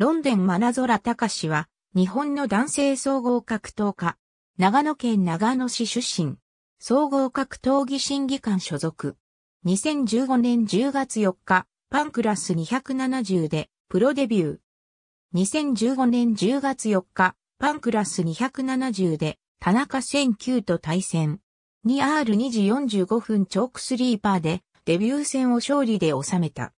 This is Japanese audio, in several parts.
ロンデンマナゾラ・タカシは、日本の男性総合格闘家、長野県長野市出身、総合格闘技審議官所属。2015年10月4日、パンクラス270でプロデビュー。2015年10月4日、パンクラス270で田中千九と対戦。2R2 時45分チョークスリーパーでデビュー戦を勝利で収めた。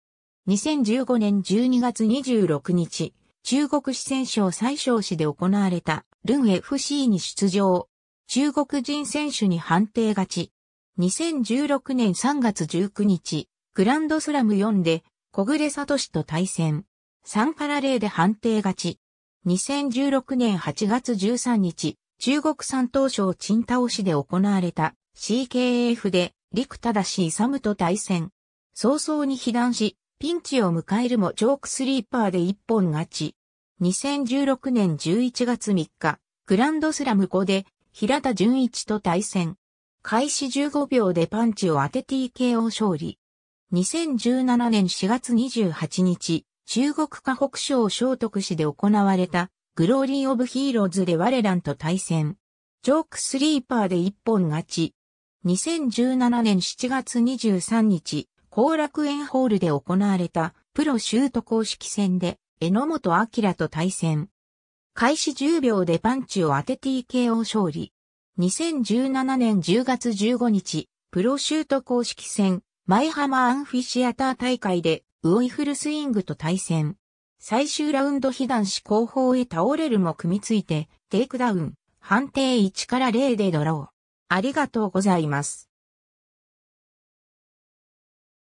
2015年12月26日、中国四川省最小市で行われた、ルン FC に出場。中国人選手に判定勝ち。2016年3月19日、グランドスラム4で、小暮里氏と対戦。3パラレーで判定勝ち。2016年8月13日、中国三島省陳倒市で行われた CKF で陸正勇と対戦。早々に被弾し、ピンチを迎えるもジョークスリーパーで一本勝ち。2016年11月3日、グランドスラム5で平田純一と対戦。開始15秒でパンチを当て TKO 勝利。2017年4月28日、中国河北省聖徳市で行われたグローリー・オブ・ヒーローズで我らんと対戦。ジョークスリーパーで一本勝ち。2017年7月23日、後楽園ホールで行われたプロシュート公式戦で榎本明と対戦。開始10秒でパンチを当て TKO 勝利。2017年10月15日、プロシュート公式戦、舞浜アンフィシアター大会で、ウオイフルスイングと対戦。最終ラウンド被弾し後方へ倒れるも組みついて、テイクダウン、判定1から0でドロー。ありがとうございます。